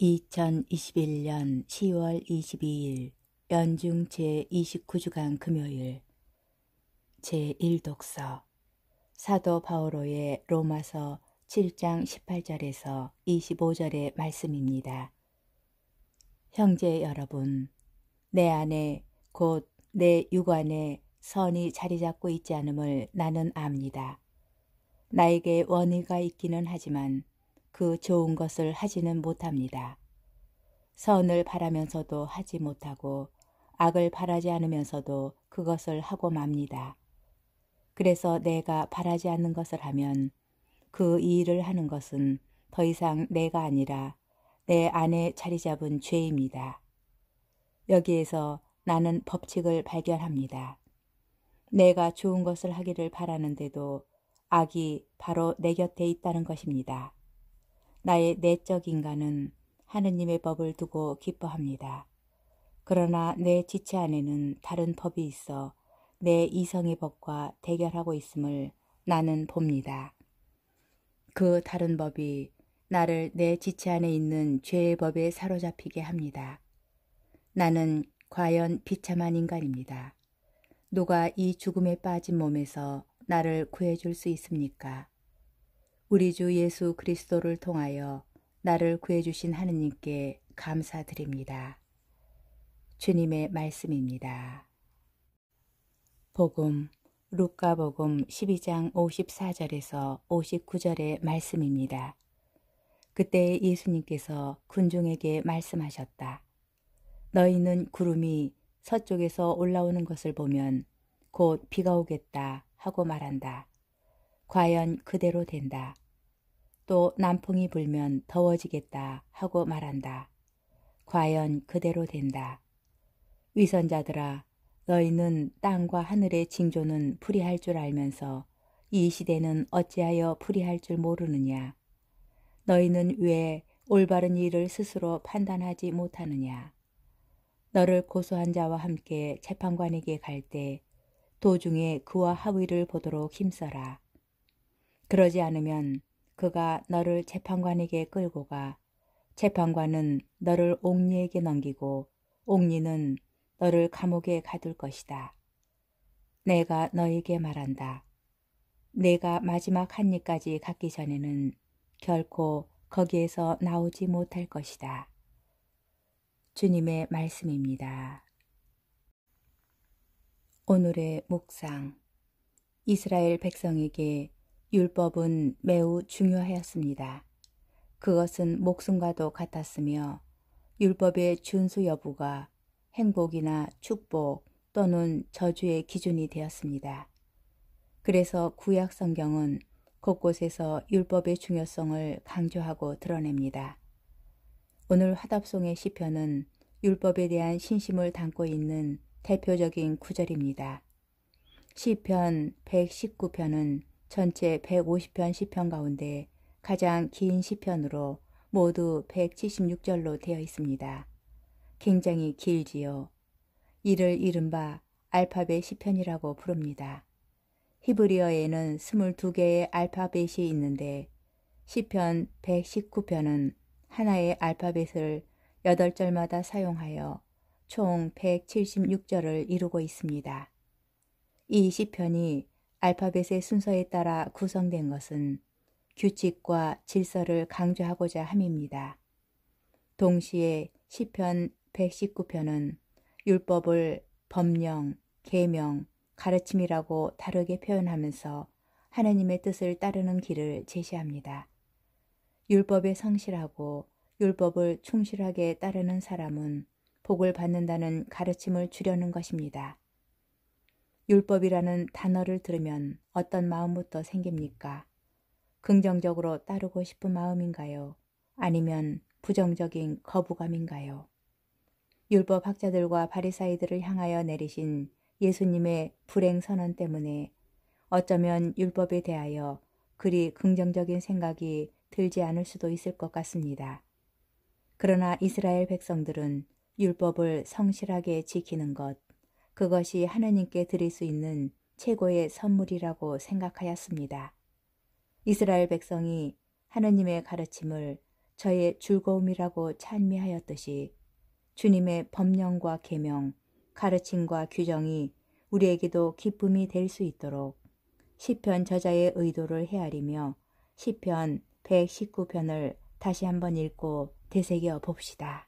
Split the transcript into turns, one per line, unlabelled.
2021년 10월 22일 연중 제29주간 금요일 제1독서 사도 바오로의 로마서 7장 18절에서 25절의 말씀입니다. 형제 여러분, 내 안에 곧 내 육안에 선이 자리 잡고 있지 않음을 나는 압니다. 나에게 원의가 있기는 하지만 그 좋은 것을 하지는 못합니다. 선을 바라면서도 하지 못하고 악을 바라지 않으면서도 그것을 하고 맙니다. 그래서 내가 바라지 않는 것을 하면 그 일을 하는 것은 더 이상 내가 아니라 내 안에 자리 잡은 죄입니다. 여기에서 나는 법칙을 발견합니다. 내가 좋은 것을 하기를 바라는데도 악이 바로 내 곁에 있다는 것입니다. 나의 내적 인간은 하느님의 법을 두고 기뻐합니다. 그러나 내 지체 안에는 다른 법이 있어 내 이성의 법과 대결하고 있음을 나는 봅니다. 그 다른 법이 나를 내 지체 안에 있는 죄의 법에 사로잡히게 합니다. 나는 과연 비참한 인간입니다. 누가 이 죽음에 빠진 몸에서 나를 구해줄 수 있습니까? 우리 주 예수 그리스도를 통하여 나를 구해주신 하느님께 감사드립니다. 주님의 말씀입니다. 복음 루카복음 12장 54절에서 59절의 말씀입니다. 그때 예수님께서 군중에게 말씀하셨다. 너희는 구름이 서쪽에서 올라오는 것을 보면 곧 비가 오겠다 하고 말한다. 과연 그대로 된다. 또 남풍이 불면 더워지겠다 하고 말한다. 과연 그대로 된다. 위선자들아 너희는 땅과 하늘의 징조는 풀이할 줄 알면서 이 시대는 어찌하여 풀이할 줄 모르느냐. 너희는 왜 올바른 일을 스스로 판단하지 못하느냐. 너를 고소한 자와 함께 재판관에게 갈 때 도중에 그와 하위를 보도록 힘써라. 그러지 않으면 그가 너를 재판관에게 끌고 가 재판관은 너를 옥리에게 넘기고 옥리는 너를 감옥에 가둘 것이다. 내가 너에게 말한다. 내가 마지막 한 입까지 갖기 전에는 결코 거기에서 나오지 못할 것이다. 주님의 말씀입니다. 오늘의 묵상 이스라엘 백성에게 율법은 매우 중요하였습니다. 그것은 목숨과도 같았으며 율법의 준수 여부가 행복이나 축복 또는 저주의 기준이 되었습니다. 그래서 구약 성경은 곳곳에서 율법의 중요성을 강조하고 드러냅니다. 오늘 화답송의 시편은 율법에 대한 신심을 담고 있는 대표적인 구절입니다. 시편 119편은 전체 150편 시편 가운데 가장 긴 시편으로 모두 176절로 되어 있습니다. 굉장히 길지요. 이를 이른바 알파벳 시편이라고 부릅니다. 히브리어에는 22개의 알파벳이 있는데 시편 119편은 하나의 알파벳을 8절마다 사용하여 총 176절을 이루고 있습니다. 이 시편이 알파벳의 순서에 따라 구성된 것은 규칙과 질서를 강조하고자 함입니다. 동시에 시편 119편은 율법을 법령, 계명, 가르침이라고 다르게 표현하면서 하나님의 뜻을 따르는 길을 제시합니다. 율법에 성실하고 율법을 충실하게 따르는 사람은 복을 받는다는 가르침을 주려는 것입니다. 율법이라는 단어를 들으면 어떤 마음부터 생깁니까? 긍정적으로 따르고 싶은 마음인가요? 아니면 부정적인 거부감인가요? 율법학자들과 바리사이들을 향하여 내리신 예수님의 불행 선언 때문에 어쩌면 율법에 대하여 그리 긍정적인 생각이 들지 않을 수도 있을 것 같습니다. 그러나 이스라엘 백성들은 율법을 성실하게 지키는 것, 그것이 하나님께 드릴 수 있는 최고의 선물이라고 생각하였습니다. 이스라엘 백성이 하나님의 가르침을 저의 즐거움이라고 찬미하였듯이 주님의 법령과 계명, 가르침과 규정이 우리에게도 기쁨이 될 수 있도록 시편 저자의 의도를 헤아리며 시편 119편을 다시 한번 읽고 되새겨 봅시다.